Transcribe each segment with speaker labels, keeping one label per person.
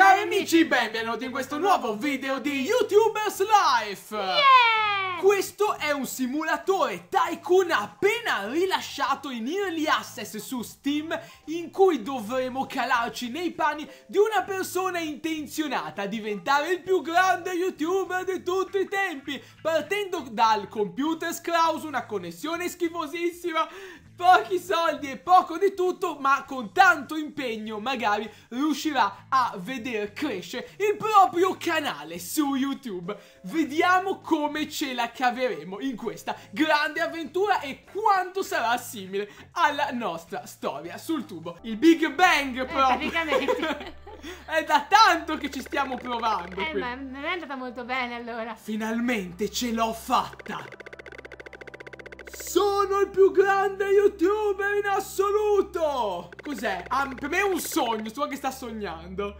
Speaker 1: Cari amici, benvenuti in questo nuovo video di YouTubers Life! Yeah! Questo è un simulatore tycoon appena rilasciato in early access su Steam in cui dovremo calarci nei panni di una persona intenzionata a diventare il più grande youtuber di tutti i tempi partendo dal computer scraus, una connessione schifosissima pochi soldi e poco di tutto, ma con tanto impegno magari riuscirà a vedere crescere il proprio canale su YouTube. Vediamo come ce la caveremo in questa grande avventura e quanto sarà simile alla nostra storia sul tubo. Il Big Bang eh, proprio. Eh, praticamente. È da tanto che ci stiamo provando. Eh, qui. ma
Speaker 2: non è andata molto bene allora.
Speaker 1: Finalmente ce l'ho fatta. Sono il più grande youtuber in assoluto! Cos'è? Ah, per me è un sogno, so che sta sognando.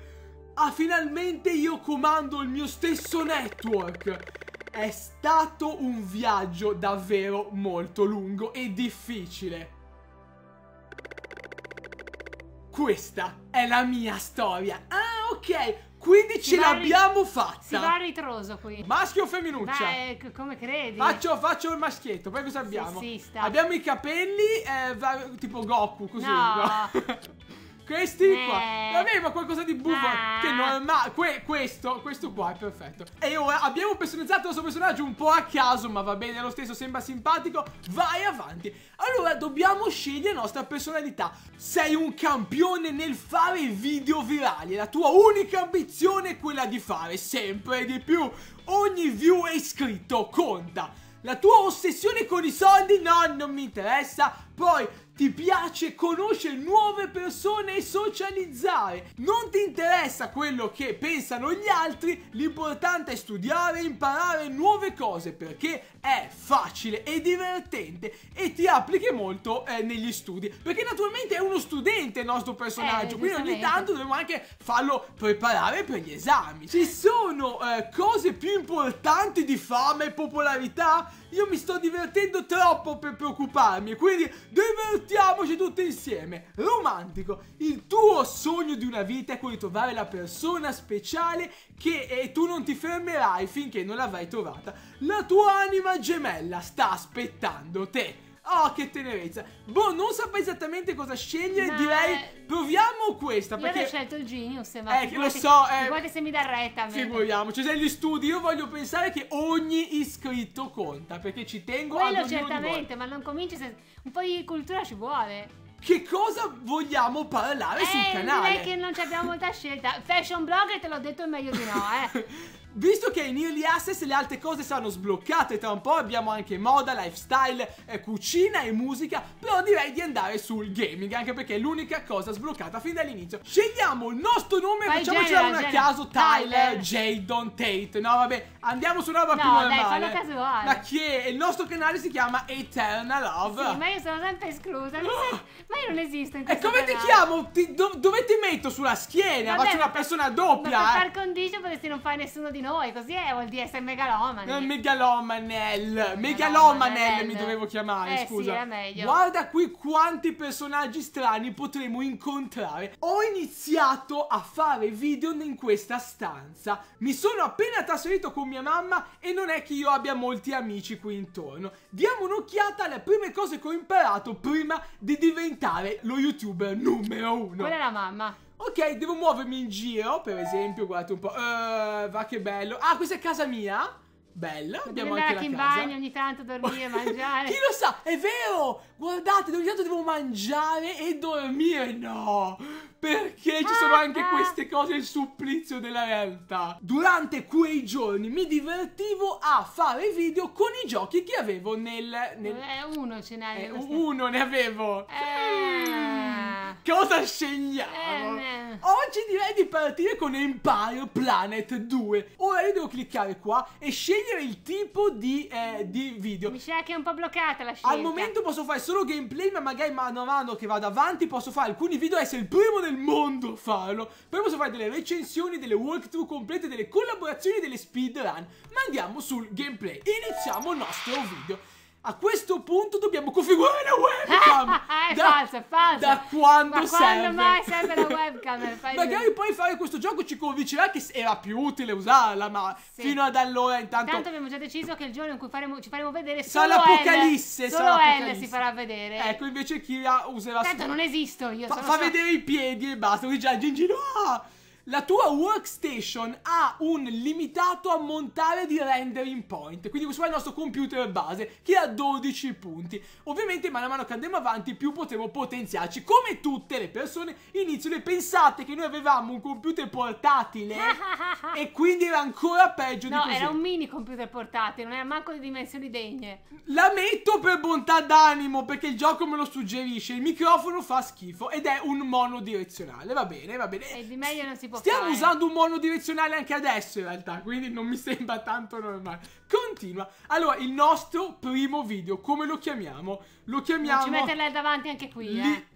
Speaker 1: Ah, finalmente io comando il mio stesso network. È stato un viaggio davvero molto lungo e difficile. Questa è la mia storia.
Speaker 2: Ah, ok. Quindi ce l'abbiamo
Speaker 1: fatta. Si va
Speaker 2: ritroso qui. Maschio
Speaker 1: o femminuccia? Beh,
Speaker 2: come credi? Faccio,
Speaker 1: faccio, il maschietto, poi cosa abbiamo? Sì, sì, abbiamo i capelli, eh, tipo Goku, così. No. Questi eh. qua. Aveva qualcosa di buffo. Ah. Che non. Ma que, questo, questo qua è perfetto. E ora abbiamo personalizzato il nostro personaggio un po' a caso, ma va bene lo stesso, sembra simpatico. Vai avanti. Allora, dobbiamo scegliere la nostra personalità. Sei un campione nel fare video virali. La tua unica ambizione è quella di fare sempre di più. Ogni view e iscritto conta. La tua ossessione con i soldi no, non mi interessa. Poi ti piace conoscere nuove persone e socializzare. Non ti interessa quello che pensano gli altri, l'importante è studiare, e imparare nuove cose perché è facile e divertente e ti applichi molto eh, negli studi. Perché naturalmente è uno studente il nostro personaggio, eh, quindi ogni tanto dobbiamo anche farlo preparare per gli esami. Ci sono eh, cose più importanti di fama e popolarità? io mi sto divertendo troppo per preoccuparmi, quindi divertiamoci tutti insieme. Romantico, il tuo sogno di una vita è quello di trovare la persona speciale che eh, tu non ti fermerai finché non l'avrai trovata. La tua anima gemella sta aspettando te. Oh, che tenerezza. Boh, non saprei esattamente cosa scegliere. Ma... Direi proviamo questa. Io perché... ho scelto
Speaker 2: il Genius. Ma eh, che lo so. Eh... Guarda se mi dà retta. Figuriamoci.
Speaker 1: Cioè, gli studi, io voglio pensare che ogni iscritto conta. Perché ci tengo a Quello certamente,
Speaker 2: ma non cominci se... Un po' di cultura ci vuole che cosa vogliamo parlare eh, sul canale? Direi che non abbiamo molta scelta. Fashion blogger te l'ho detto meglio di no, eh. Visto che in
Speaker 1: early access le altre cose saranno sbloccate tra un po', abbiamo anche moda, lifestyle, eh, cucina e musica, però direi di andare sul gaming, anche perché è l'unica cosa sbloccata fin dall'inizio. Scegliamo il nostro nome, e facciamoci una a caso, Tyler, Jadon, Tate, no vabbè, andiamo su roba no, più normale. No, dai, fallo casuale. Ma che il nostro canale si chiama Eternal Love. Sì, ma io
Speaker 2: sono sempre esclusa, ma io non esisto in questo E come canale. ti chiamo?
Speaker 1: Ti, do, dove ti metto? Sulla schiena? Vabbè, Faccio una persona doppia. Ma per eh.
Speaker 2: par condicio potresti non fare nessuno di di noi, così è eh, vuol dire sei megalomani. Eh,
Speaker 1: megalomanel, megalomanel mi eh, dovevo chiamare, eh, scusa. Sì, era meglio. Guarda qui quanti personaggi strani potremo incontrare. Ho iniziato a fare video in questa stanza. Mi sono appena trasferito con mia mamma e non è che io abbia molti amici qui intorno. Diamo un'occhiata alle prime cose che ho imparato prima di diventare lo youtuber numero uno. Qual è la mamma? Ok, devo muovermi in giro, per esempio, guardate un po'. Uh, va che bello. Ah, questa è casa mia. Bella, abbiamo anche la in casa. bagno
Speaker 2: ogni tanto, dormire e mangiare. Chi lo sa,
Speaker 1: è vero! Guardate, ogni tanto devo mangiare e dormire. No! Perché ci sono ah, anche ah. queste cose, il supplizio della realtà. Durante quei giorni mi divertivo a fare video con i giochi che avevo nel... nel...
Speaker 2: Eh, uno ce n'hai. Eh,
Speaker 1: uno ne avevo.
Speaker 2: Eh...
Speaker 1: Mm cosa scegliamo? Eh, eh. Oggi direi di partire con Empire Planet 2. Ora io devo cliccare qua e scegliere il tipo di, eh, di video. Mi
Speaker 2: sa che è un po' bloccata la scelta. Al momento
Speaker 1: posso fare solo gameplay, ma magari mano a mano che vado avanti posso fare alcuni video e essere il primo del mondo a farlo. Poi posso fare delle recensioni, delle walkthrough complete, delle collaborazioni, delle speedrun. Ma andiamo sul gameplay. Iniziamo il nostro video. A questo punto dobbiamo configurare la webcam. è da, falso, è falso. Da quando Ma serve? quando mai serve la
Speaker 2: webcam? Magari
Speaker 1: poi fare questo gioco ci convincerà che era più utile usarla, ma sì. fino ad allora intanto... Intanto
Speaker 2: abbiamo già deciso che il giorno in cui faremo, ci faremo vedere solo l'apocalisse. Solo l'apocalisse. L si farà vedere. Ecco,
Speaker 1: invece chi la userà... Tanto non
Speaker 2: esisto, io Fa, sono... Fa solo... vedere
Speaker 1: i piedi e basta, quindi già il gingino... Ah! la tua workstation ha un limitato ammontare di rendering point. Quindi questo qua è il nostro computer base che ha 12 punti. Ovviamente man mano che andremo avanti più potremo potenziarci. Come tutte le persone iniziano e pensate che noi avevamo un computer portatile e quindi era ancora peggio no, di così. No, era un
Speaker 2: mini computer portatile, non era manco di dimensioni degne.
Speaker 1: La metto per bontà d'animo perché il gioco me lo suggerisce. Il microfono fa schifo ed è un monodirezionale. Va bene, va bene.
Speaker 2: E di meglio non si Stiamo fare. usando
Speaker 1: un monodirezionale anche adesso in realtà, quindi non mi sembra
Speaker 2: tanto normale.
Speaker 1: Continua. Allora, il nostro primo video, come lo chiamiamo? Lo chiamiamo... Non ci metterla
Speaker 2: davanti anche qui, li... eh.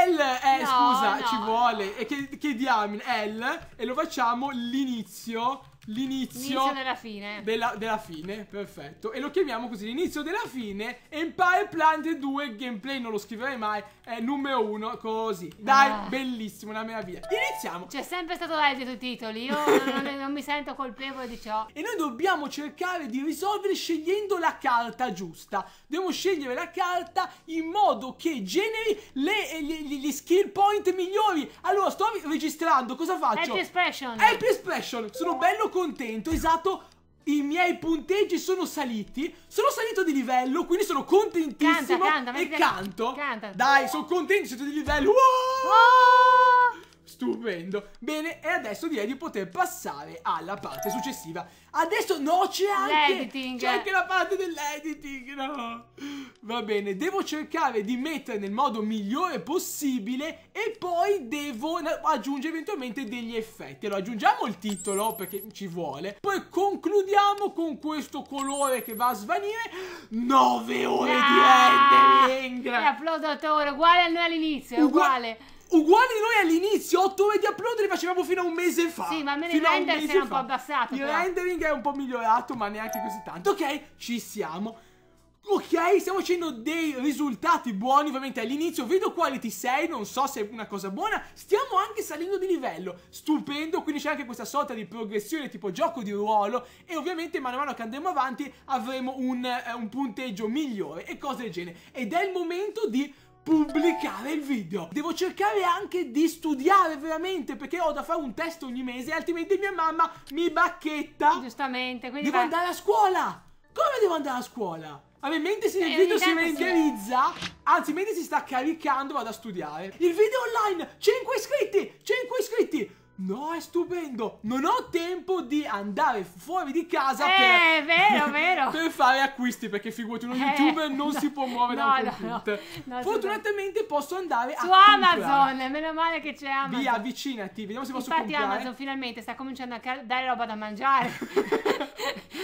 Speaker 1: Eh, L, eh, no, scusa, no. ci vuole. E che, che diamine, L. E lo facciamo l'inizio l'inizio
Speaker 2: della fine.
Speaker 1: Della, della fine, perfetto. E lo chiamiamo così, l'inizio della fine, Empire Plant 2, gameplay non lo scriverei mai, è numero uno. così. Dai, ah. bellissimo, una meraviglia. Iniziamo.
Speaker 2: C'è sempre stato l'esito i titoli, io non, non, non mi sento colpevole di ciò. E noi
Speaker 1: dobbiamo cercare di risolvere scegliendo la carta giusta. Dobbiamo scegliere la carta in modo che generi le, eh, le, le, gli skill point migliori. Allora, sto registrando, cosa faccio? Happy
Speaker 2: Expression. Happy
Speaker 1: Expression, sono bello contento, esatto, i miei punteggi sono saliti. Sono salito di livello, quindi sono contentissimo. Canta, canta, e canto. Canta. Dai, sono contento, Siete di livello. Wow! Oh! Stupendo. Bene, e adesso direi di poter passare alla parte successiva. Adesso no, c'è anche... C'è anche la parte dell'editing, no. Va bene, devo cercare di mettere nel modo migliore possibile e poi devo aggiungere eventualmente degli effetti. Allora, aggiungiamo il titolo perché ci vuole. Poi concludiamo con questo colore che va a svanire. 9 ore ah, di editing!
Speaker 2: L'applaudatore, uguale a noi all'inizio, uguale. uguale
Speaker 1: uguali noi all'inizio, 8 ore di upload li facevamo fino a un mese fa. Sì, ma almeno il rendering si era un po' abbassato. Il però. rendering è un po' migliorato, ma neanche così tanto. Ok, ci siamo. Ok, stiamo facendo dei risultati buoni ovviamente all'inizio, Vedo video ti sei, non so se è una cosa buona, stiamo anche salendo di livello, stupendo, quindi c'è anche questa sorta di progressione tipo gioco di ruolo e ovviamente man mano che andremo avanti avremo un, eh, un punteggio migliore e cose del genere ed è il momento di pubblicare il video. Devo cercare anche di studiare veramente perché ho da fare un test ogni mese, altrimenti mia mamma mi bacchetta. Giustamente, quindi... Devo vai. andare a scuola! Come devo andare a scuola? Vabbè, mentre si, eh, il video si renderizza, sì. anzi, mentre si sta caricando, vado a studiare. Il video online, 5 iscritti, 5 iscritti. No, è stupendo! Non ho tempo di andare fuori di casa eh, per... vero, vero! per fare acquisti, perché figurati, uno eh, youtuber non no, si può muovere no, da un computer. No, Fortunatamente posso andare su Amazon,
Speaker 2: comprare. meno male che c'è Amazon. Via, avvicinati, vediamo se posso Infatti comprare. Amazon finalmente sta cominciando a dare roba da mangiare.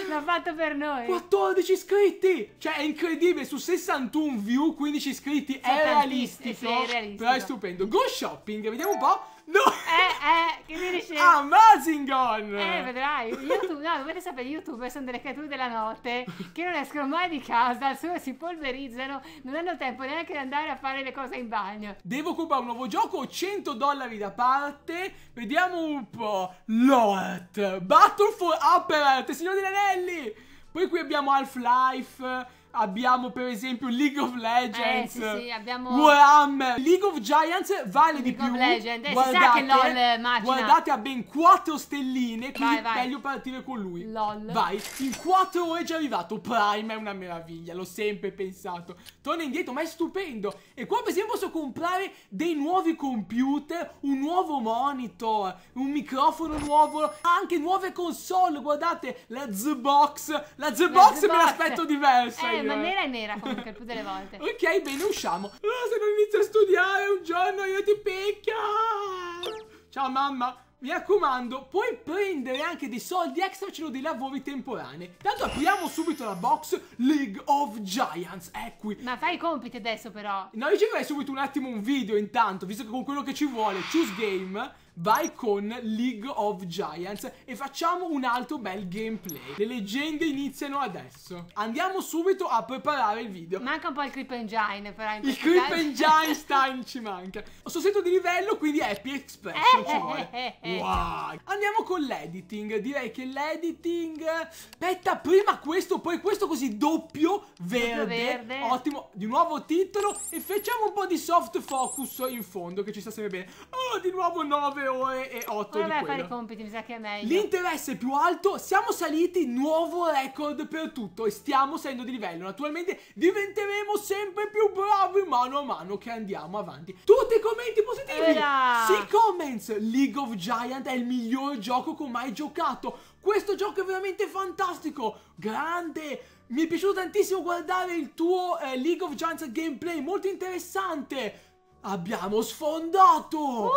Speaker 2: L'ha fatto per noi.
Speaker 1: 14 iscritti! Cioè, è incredibile, su 61 view, 15 iscritti, è realistico, sì, è realistico. Però è stupendo. Go shopping, vediamo un po' No! Eh,
Speaker 2: eh, che mi dice? Ah, Amazing On! Eh, vedrai, YouTube, no, dovete sapere, YouTube sono delle creature della notte che non escono mai di casa, solo si polverizzano, non hanno tempo neanche di andare a fare le cose in bagno.
Speaker 1: Devo comprare un nuovo gioco, 100 dollari da parte, vediamo un po'. Lot, Battle for Upper, Signore degli Anelli! Poi qui abbiamo Half-Life Abbiamo per esempio League of Legends, eh, sì, sì, abbiamo... Warhammer, League of Giants vale League di più. Legend, eh, guardate, LOL, eh, guardate ha ben 4 stelline, quindi vai, vai. meglio partire con lui. LOL. Vai, in 4 ore è già arrivato. Prime è una meraviglia, l'ho sempre pensato. Torna indietro, ma è stupendo. E qua per esempio posso comprare dei nuovi computer, un nuovo monitor, un microfono nuovo, anche nuove console, guardate, la Z-Box. La Z-Box me l'aspetto diversa. Eh, cioè, ma eh. nera
Speaker 2: è nera comunque, più delle volte.
Speaker 1: ok, bene, usciamo. Ah, se non inizio a studiare un giorno io ti picchio. Ciao mamma! Mi raccomando, puoi prendere anche dei soldi extra facendo dei lavori temporanei.
Speaker 2: Tanto apriamo
Speaker 1: subito la box League of Giants,
Speaker 2: è qui. Ma fai i compiti adesso però.
Speaker 1: No, io ci subito un attimo un video intanto, visto che con quello che ci vuole, choose game vai con League of Giants e facciamo un altro bel gameplay. Le leggende iniziano adesso. Andiamo subito a preparare il video.
Speaker 2: Manca un po' il Creep Engine però. il Creep
Speaker 1: Engine Stein ci manca. Ho sito di livello quindi Happy Expression eh, ci vuole. wow. Andiamo con l'editing. Direi che l'editing... Aspetta, prima questo, poi questo così doppio verde. verde. Ottimo, di nuovo titolo e facciamo un po' di soft focus in fondo che ci sta sempre bene. Oh, di nuovo 9 ore e 8 Vabbè, di quello. fare i
Speaker 2: compiti, mi sa che è meglio.
Speaker 1: L'interesse più alto, siamo saliti, nuovo record per tutto e stiamo salendo di livello. Naturalmente diventeremo sempre più bravi mano a mano che andiamo avanti. Tutti i commenti positivi. Sì, comments. League of Giants è il miglior gioco che ho mai giocato. Questo gioco è veramente fantastico, grande, mi è piaciuto tantissimo guardare il tuo eh, League of Giants gameplay, molto interessante. Abbiamo sfondato! Uh!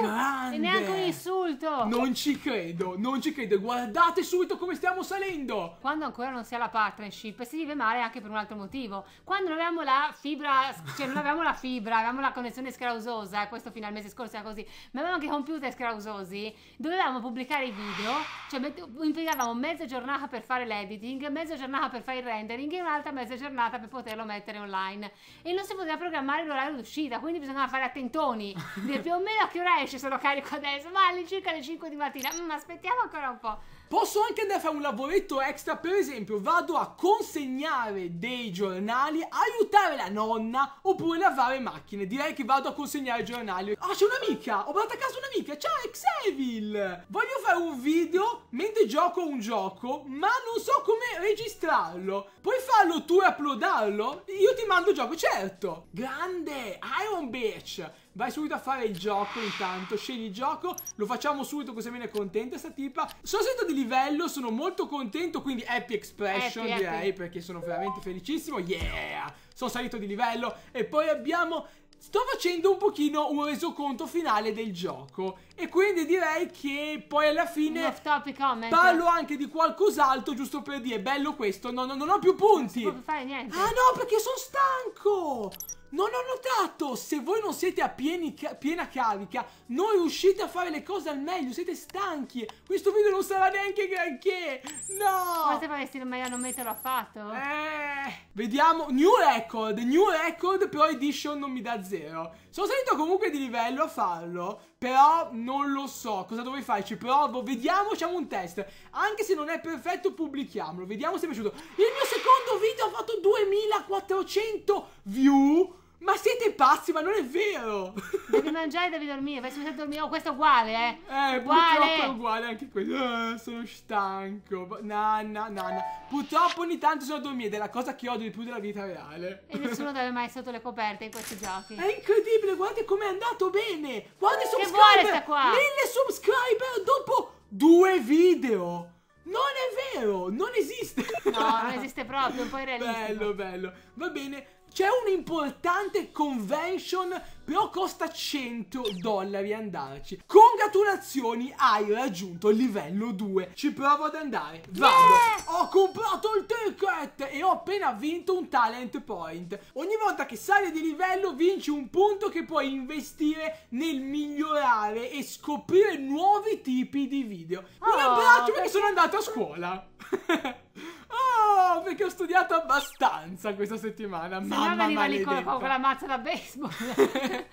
Speaker 1: Grande! E neanche un insulto! Non ci credo, non ci credo. Guardate subito come stiamo
Speaker 2: salendo! Quando ancora non si ha la partnership si vive male anche per un altro motivo. Quando non avevamo la fibra, cioè non avevamo la fibra, avevamo la connessione scrausosa, questo fino al mese scorso era così, ma avevamo anche i computer scrausosi, dovevamo pubblicare i video, cioè impiegavamo mezza giornata per fare l'editing, mezza giornata per fare il rendering e un'altra mezza giornata per poterlo mettere online. E non si poteva programmare l'orario d'uscita, quindi bisognava fare attentoni, più o meno a che ora esce, sono carico adesso, ma all'incirca alle 5 di mattina. Mm, aspettiamo ancora un po'. Posso anche andare a fare un lavoretto
Speaker 1: extra, per esempio vado a consegnare dei giornali, aiutare la nonna oppure lavare macchine. Direi che vado a consegnare i giornali. Ah, c'è un'amica! Ho portato a casa un'amica! Ciao, Exevil! Voglio fare un video mentre gioco un gioco, ma non so come registrarlo. Puoi farlo tu e uploadarlo? Io ti mando il gioco, certo! Grande! Iron Bitch! Vai subito a fare il gioco intanto, scegli il gioco, lo facciamo subito così viene contenta sta tipa. Sono salito di livello, sono molto contento, quindi happy expression happy, direi, happy. perché sono veramente felicissimo. Yeah! Sono salito di livello e poi abbiamo Sto facendo un pochino un resoconto finale del gioco e quindi direi che poi alla fine parlo anche di qualcos'altro giusto per dire bello questo, no, no, non ho più punti. Non si
Speaker 2: può fare niente. Ah no perché sono stanco.
Speaker 1: Non ho notato! Se voi non siete a ca piena carica, non riuscite a fare le cose al meglio, siete stanchi. Questo video non sarà neanche granché.
Speaker 2: No! Ma se avessi meglio non metterlo affatto. Eh.
Speaker 1: Vediamo. New record. New record, però edition non mi dà zero. Sono salito comunque di livello a farlo. Però non lo so cosa dovrei fare. Ci provo. Boh, vediamo, facciamo un test. Anche se non è perfetto, pubblichiamolo. Vediamo se è piaciuto. Il mio secondo video ha fatto 2400
Speaker 2: view. Ma siete pazzi, ma non è vero! Devi mangiare devi dormire, vai a dormire. Oh, questo è uguale, eh! Eh, uguale. purtroppo è
Speaker 1: uguale anche questo.
Speaker 2: Eh, sono stanco.
Speaker 1: Nanna, nanna. Purtroppo ogni tanto sono a dormire, ed è la cosa che odio di più della vita reale. E nessuno
Speaker 2: deve mai sotto le coperte in questi giochi. È
Speaker 1: incredibile, guarda com'è andato bene! Guarda i subscriber! vuole sta qua? Mille subscriber dopo due
Speaker 2: video!
Speaker 1: Non è vero, non esiste! No, non esiste proprio, un po' irrealistico. Bello, bello. Va bene, c'è un'importante convention, però costa 100 dollari andarci. Congratulazioni, hai raggiunto il livello 2. Ci provo ad andare. Vado. Yeah! Ho comprato il ticket e ho appena vinto un talent point. Ogni volta che sali di livello vinci un punto che puoi investire nel migliorare e scoprire nuovi tipi di video. Un ah, abbraccio perché sono andato a scuola. Oh, perché ho studiato abbastanza questa settimana. Ma non arriva lì con, con la mazza da baseball.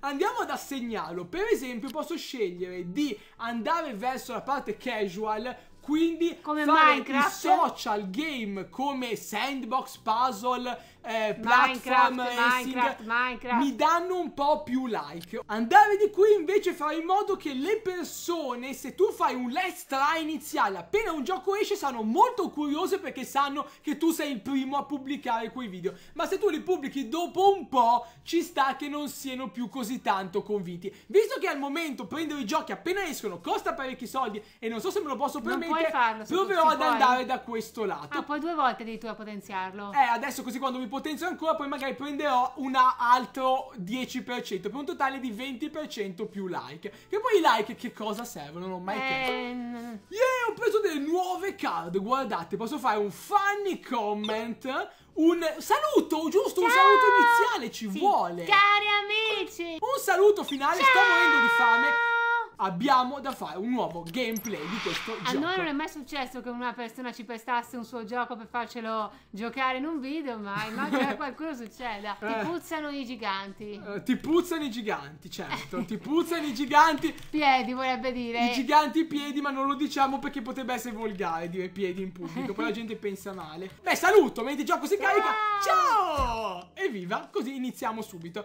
Speaker 1: Andiamo ad assegnarlo. Per esempio, posso scegliere di andare verso la parte casual quindi come fare Minecraft. i social game come sandbox, puzzle, eh, platform, Minecraft, Minecraft, Minecraft, mi danno un po' più like. Andare di qui invece fa in modo che le persone, se tu fai un let's try iniziale, appena un gioco esce, saranno molto curiose perché sanno che tu sei il primo a pubblicare quei video. Ma se tu li pubblichi dopo un po', ci sta che non siano più così tanto convinti. Visto che al momento prendere i giochi appena escono costa parecchi soldi e non so se me lo posso permettere, volte farlo, proverò ad andare da questo lato.
Speaker 2: Ah, poi due volte addirittura potenziarlo. Eh, adesso così quando mi potenzio ancora, poi magari
Speaker 1: prenderò un altro 10% per un totale di 20% più like. Che poi i like che cosa servono? Non ho mai eh, chiesto.
Speaker 2: Eh,
Speaker 1: yeah, ho preso delle nuove card. Guardate, posso fare un funny comment. Un saluto, giusto? Ciao. Un saluto iniziale ci sì. vuole.
Speaker 2: Cari amici,
Speaker 1: un saluto finale. Ciao. Sto morendo di fame abbiamo da fare un nuovo gameplay di questo a gioco. A noi non è
Speaker 2: mai successo che una persona ci prestasse un suo gioco per farcelo giocare in un video, ma immagino che qualcuno succeda. Ti eh. puzzano i giganti. Eh,
Speaker 1: ti puzzano i giganti, certo. ti puzzano i giganti.
Speaker 2: Piedi vorrebbe dire. I
Speaker 1: giganti piedi, ma non lo diciamo perché potrebbe essere volgare dire piedi in pubblico, poi la gente pensa male. Beh, saluto, mentre il gioco si carica. Ciao! Evviva, così iniziamo subito.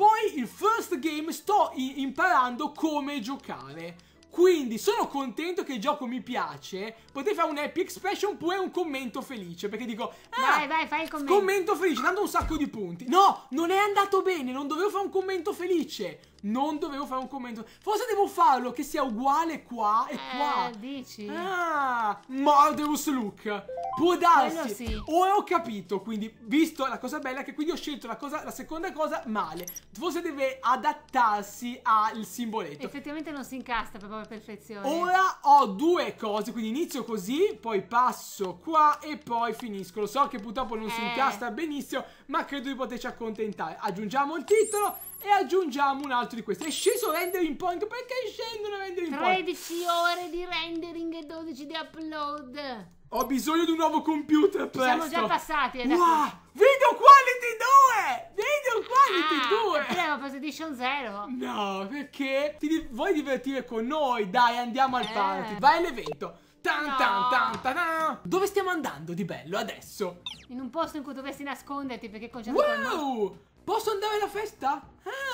Speaker 1: Poi il first game sto imparando come giocare. Quindi sono contento che il gioco mi piace. Potete fare un happy expression oppure un commento felice. Perché dico: ah, Vai, vai, fai il commento. Commento felice, dando un sacco di punti. No, non è andato bene, non dovevo fare un commento felice. Non dovevo fare un commento. Forse devo farlo che sia uguale qua e eh, qua. dici? Ah, Mordeus Look. Può darsi. Sì. Ora ho capito, quindi, visto la cosa bella, che quindi ho scelto la, cosa, la seconda cosa male. Forse deve adattarsi al simboletto.
Speaker 2: Effettivamente non si incasta proprio perfezione. Ora
Speaker 1: ho due cose, quindi inizio così, poi passo qua e poi finisco. Lo so che purtroppo non eh. si incasta benissimo, ma credo di poterci accontentare. Aggiungiamo il titolo e aggiungiamo un altro di questi. È sceso rendering point. Perché
Speaker 2: scendono rendering 13 point? 13 ore di rendering e 12 di upload.
Speaker 1: Ho bisogno di un nuovo computer presto. Siamo già passati. Adesso. Wow! Video quality 2! Video quality ah, 2! Perché la Fast Edition 0? No, perché ti vuoi divertire con noi? Dai, andiamo al eh. party. Vai all'evento. Tan, no. tan, tan, tan, Dove stiamo andando di bello adesso?
Speaker 2: In un posto in cui dovresti nasconderti perché con Wow! Quando...
Speaker 1: Posso andare alla festa?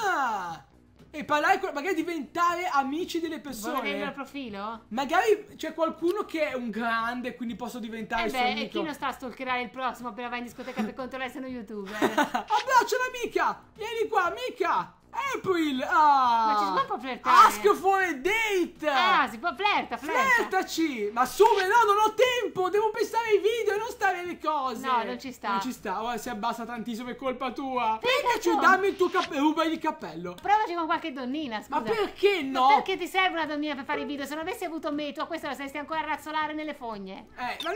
Speaker 1: Ah! E parlare con... magari diventare amici delle persone. Vuoi vedere il
Speaker 2: profilo?
Speaker 1: Magari c'è qualcuno che è un grande, quindi posso diventare eh beh, E chi non sta
Speaker 2: a stalkerare il prossimo appena vai in discoteca per controllare se non youtuber?
Speaker 1: Abbraccio l'amica! Vieni qua, amica! April! Ah! Ma ci si può flirtare? Ask for a date! Ah, si può
Speaker 2: flirtare, flirta!
Speaker 1: Flirtaci! Ma su, no, non ho tempo! Devo pensare ai video e non stare alle cose! No, non ci sta. Non ci sta, ora oh, si abbassa tantissimo, è colpa tua! Pikachu, dammi il tuo cappello, rubai il cappello!
Speaker 2: Provaci con qualche donnina, scusa! Ma perché no? Ma perché ti serve una donnina per fare i video? Se non avessi avuto me, tu a questa la saresti ancora a razzolare nelle fogne! Eh, ma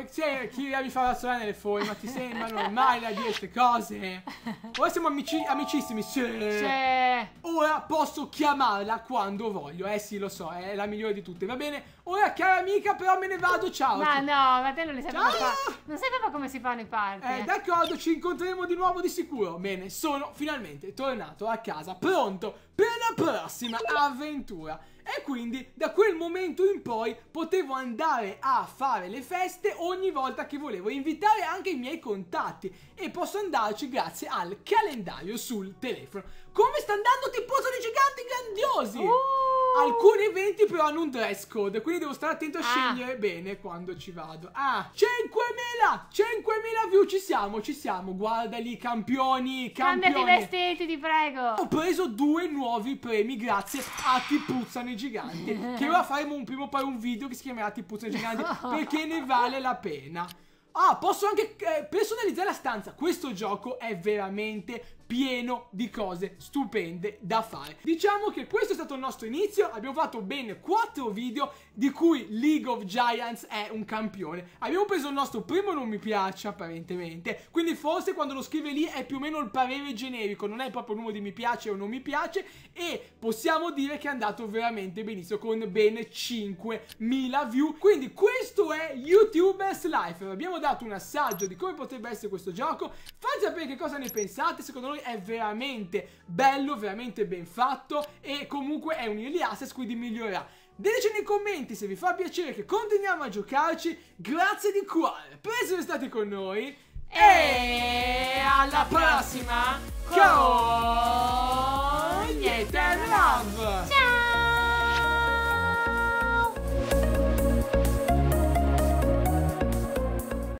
Speaker 1: no! Cioè, chi mi fa razzolare nelle fogne? Ma ti sembra normale a dire queste cose? Ora siamo amici, amicissimi, sì! C'è! Ora posso chiamarla quando voglio. Eh sì, lo so, è la migliore di tutte, va bene? Ora, cara amica, però me ne vado, ciao. Ma
Speaker 2: no, ma te non le sai proprio Non sai proprio come si fanno in party. Eh,
Speaker 1: d'accordo, ci incontreremo di nuovo di sicuro. Bene, sono finalmente tornato a casa, pronto per la prossima avventura. E quindi da quel momento in poi potevo andare a fare le feste ogni volta che volevo, invitare anche i miei contatti e posso andarci grazie al calendario sul telefono. Come sta andando Tiposo dei giganti grandiosi? Uh! Alcuni eventi però hanno un dress code, quindi devo stare attento a ah. scegliere bene quando ci vado. Ah, 5.000! 5.000 view, ci siamo, ci siamo. Guarda lì, campioni, campioni. Cambiati
Speaker 2: vestiti, ti prego.
Speaker 1: Ho preso due nuovi premi grazie a Ti puzzano i giganti, che ora faremo un primo poi un video che si chiamerà Ti puzzano i giganti, perché ne vale la pena. Ah, posso anche eh, personalizzare la stanza. Questo gioco è veramente pieno di cose stupende da fare. Diciamo che questo è stato il nostro inizio, abbiamo fatto ben 4 video di cui League of Giants è un campione. Abbiamo preso il nostro primo non mi piace apparentemente, quindi forse quando lo scrive lì è più o meno il parere generico, non è proprio il numero di mi piace o non mi piace e possiamo dire che è andato veramente benissimo con ben 5.000 view. Quindi questo è YouTubers Life, abbiamo dato un assaggio di come potrebbe essere questo gioco, fate sapere che cosa ne pensate, secondo noi Story è veramente bello, veramente ben fatto e comunque è un early access quindi migliora. Diteci nei commenti se vi fa piacere che continuiamo a giocarci, grazie di cuore per essere stati con noi
Speaker 2: e alla prossima con Niente Love!